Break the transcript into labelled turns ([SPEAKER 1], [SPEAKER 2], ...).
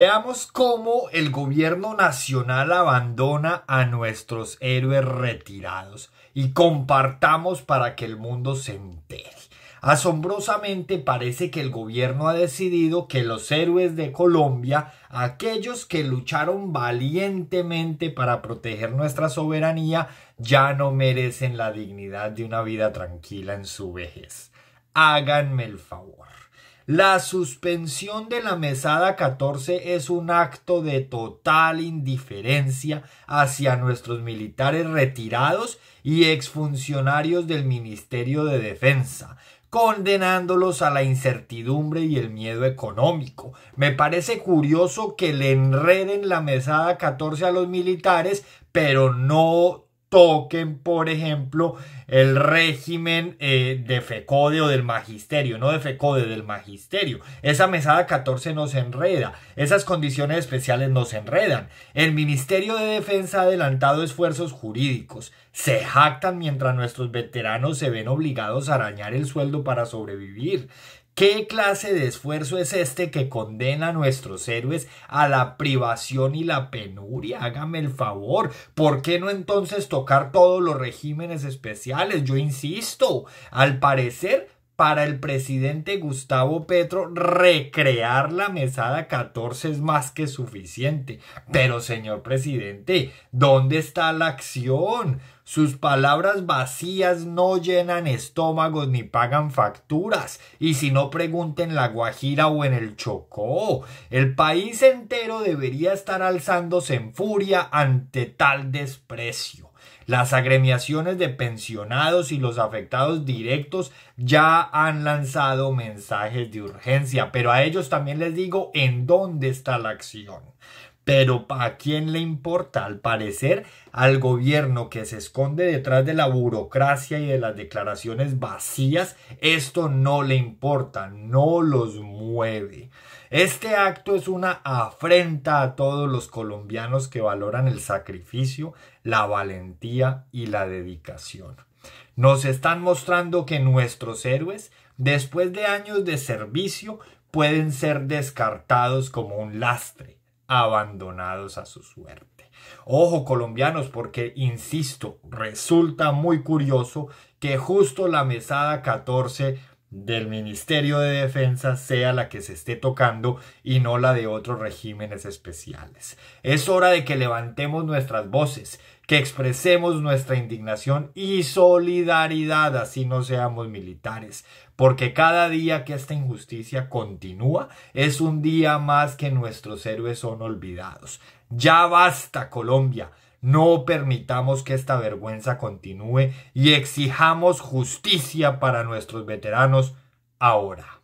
[SPEAKER 1] Veamos cómo el gobierno nacional abandona a nuestros héroes retirados y compartamos para que el mundo se entere. Asombrosamente parece que el gobierno ha decidido que los héroes de Colombia, aquellos que lucharon valientemente para proteger nuestra soberanía, ya no merecen la dignidad de una vida tranquila en su vejez. Háganme el favor. La suspensión de la mesada 14 es un acto de total indiferencia hacia nuestros militares retirados y exfuncionarios del Ministerio de Defensa, condenándolos a la incertidumbre y el miedo económico. Me parece curioso que le enreden la mesada 14 a los militares, pero no toquen, por ejemplo, el régimen eh, de FECODE o del magisterio, no de FECODE, del magisterio. Esa mesada 14 nos enreda, esas condiciones especiales nos enredan. El Ministerio de Defensa ha adelantado esfuerzos jurídicos. Se jactan mientras nuestros veteranos se ven obligados a arañar el sueldo para sobrevivir. ¿Qué clase de esfuerzo es este que condena a nuestros héroes a la privación y la penuria? Hágame el favor. ¿Por qué no entonces tocar todos los regímenes especiales? Yo insisto, al parecer para el presidente Gustavo Petro recrear la mesada 14 es más que suficiente. Pero señor presidente, ¿dónde está la acción? Sus palabras vacías no llenan estómagos ni pagan facturas. Y si no pregunten la Guajira o en el Chocó, el país entero debería estar alzándose en furia ante tal desprecio. Las agremiaciones de pensionados y los afectados directos ya han lanzado mensajes de urgencia, pero a ellos también les digo en dónde está la acción. Pero ¿a quién le importa? Al parecer, al gobierno que se esconde detrás de la burocracia y de las declaraciones vacías, esto no le importa, no los mueve. Este acto es una afrenta a todos los colombianos que valoran el sacrificio, la valentía y la dedicación. Nos están mostrando que nuestros héroes, después de años de servicio, pueden ser descartados como un lastre abandonados a su suerte. Ojo colombianos, porque, insisto, resulta muy curioso que justo la mesada 14 del Ministerio de Defensa sea la que se esté tocando y no la de otros regímenes especiales. Es hora de que levantemos nuestras voces, que expresemos nuestra indignación y solidaridad, así no seamos militares, porque cada día que esta injusticia continúa es un día más que nuestros héroes son olvidados. Ya basta, Colombia. No permitamos que esta vergüenza continúe y exijamos justicia para nuestros veteranos ahora.